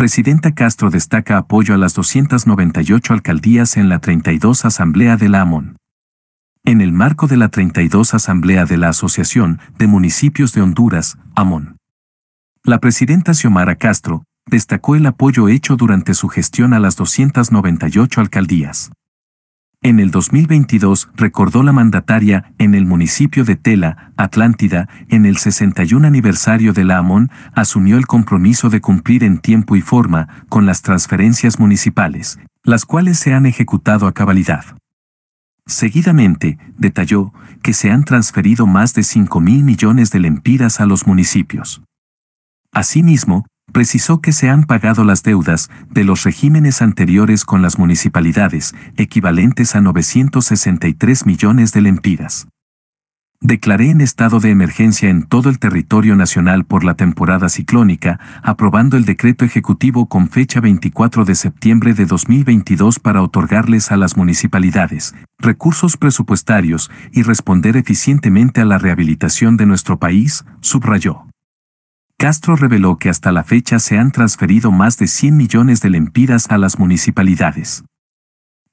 Presidenta Castro destaca apoyo a las 298 alcaldías en la 32 Asamblea de la AMON. En el marco de la 32 Asamblea de la Asociación de Municipios de Honduras, AMON. La presidenta Xiomara Castro destacó el apoyo hecho durante su gestión a las 298 alcaldías. En el 2022, recordó la mandataria, en el municipio de Tela, Atlántida, en el 61 aniversario de la AMON, asumió el compromiso de cumplir en tiempo y forma con las transferencias municipales, las cuales se han ejecutado a cabalidad. Seguidamente, detalló que se han transferido más de 5 mil millones de lempiras a los municipios. Asimismo, precisó que se han pagado las deudas de los regímenes anteriores con las municipalidades, equivalentes a 963 millones de lempiras. Declaré en estado de emergencia en todo el territorio nacional por la temporada ciclónica, aprobando el decreto ejecutivo con fecha 24 de septiembre de 2022 para otorgarles a las municipalidades recursos presupuestarios y responder eficientemente a la rehabilitación de nuestro país, subrayó. Castro reveló que hasta la fecha se han transferido más de 100 millones de lempiras a las municipalidades.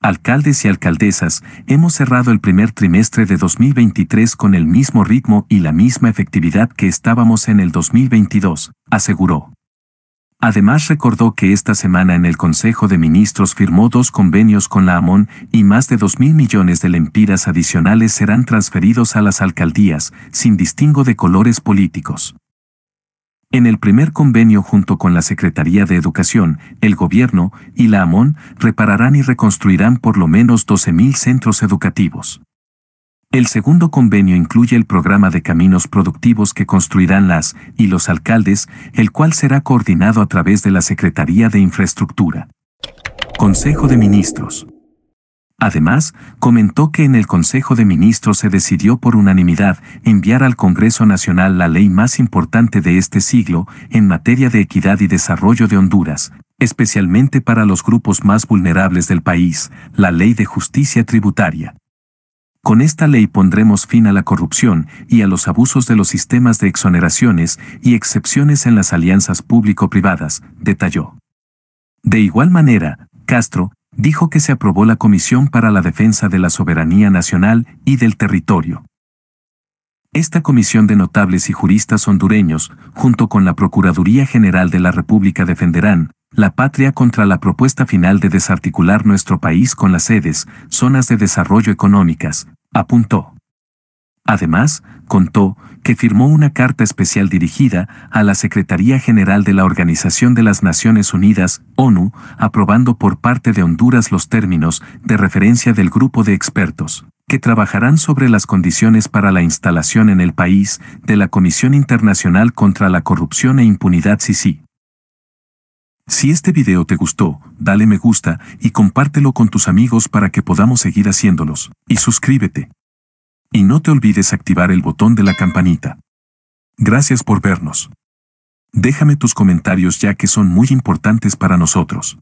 Alcaldes y alcaldesas, hemos cerrado el primer trimestre de 2023 con el mismo ritmo y la misma efectividad que estábamos en el 2022, aseguró. Además recordó que esta semana en el Consejo de Ministros firmó dos convenios con la AMON y más de 2.000 millones de lempiras adicionales serán transferidos a las alcaldías, sin distingo de colores políticos. En el primer convenio junto con la Secretaría de Educación, el Gobierno y la AMON repararán y reconstruirán por lo menos 12.000 centros educativos. El segundo convenio incluye el programa de caminos productivos que construirán las y los alcaldes, el cual será coordinado a través de la Secretaría de Infraestructura. Consejo de Ministros. Además, comentó que en el Consejo de Ministros se decidió por unanimidad enviar al Congreso Nacional la ley más importante de este siglo en materia de equidad y desarrollo de Honduras, especialmente para los grupos más vulnerables del país, la Ley de Justicia Tributaria. Con esta ley pondremos fin a la corrupción y a los abusos de los sistemas de exoneraciones y excepciones en las alianzas público-privadas, detalló. De igual manera, Castro dijo que se aprobó la Comisión para la Defensa de la Soberanía Nacional y del Territorio. Esta comisión de notables y juristas hondureños, junto con la Procuraduría General de la República, defenderán la patria contra la propuesta final de desarticular nuestro país con las sedes, zonas de desarrollo económicas, apuntó. Además, contó que firmó una carta especial dirigida a la Secretaría General de la Organización de las Naciones Unidas, ONU, aprobando por parte de Honduras los términos de referencia del grupo de expertos que trabajarán sobre las condiciones para la instalación en el país de la Comisión Internacional contra la Corrupción e Impunidad CICI. Si este video te gustó, dale me gusta y compártelo con tus amigos para que podamos seguir haciéndolos. Y suscríbete. Y no te olvides activar el botón de la campanita. Gracias por vernos. Déjame tus comentarios ya que son muy importantes para nosotros.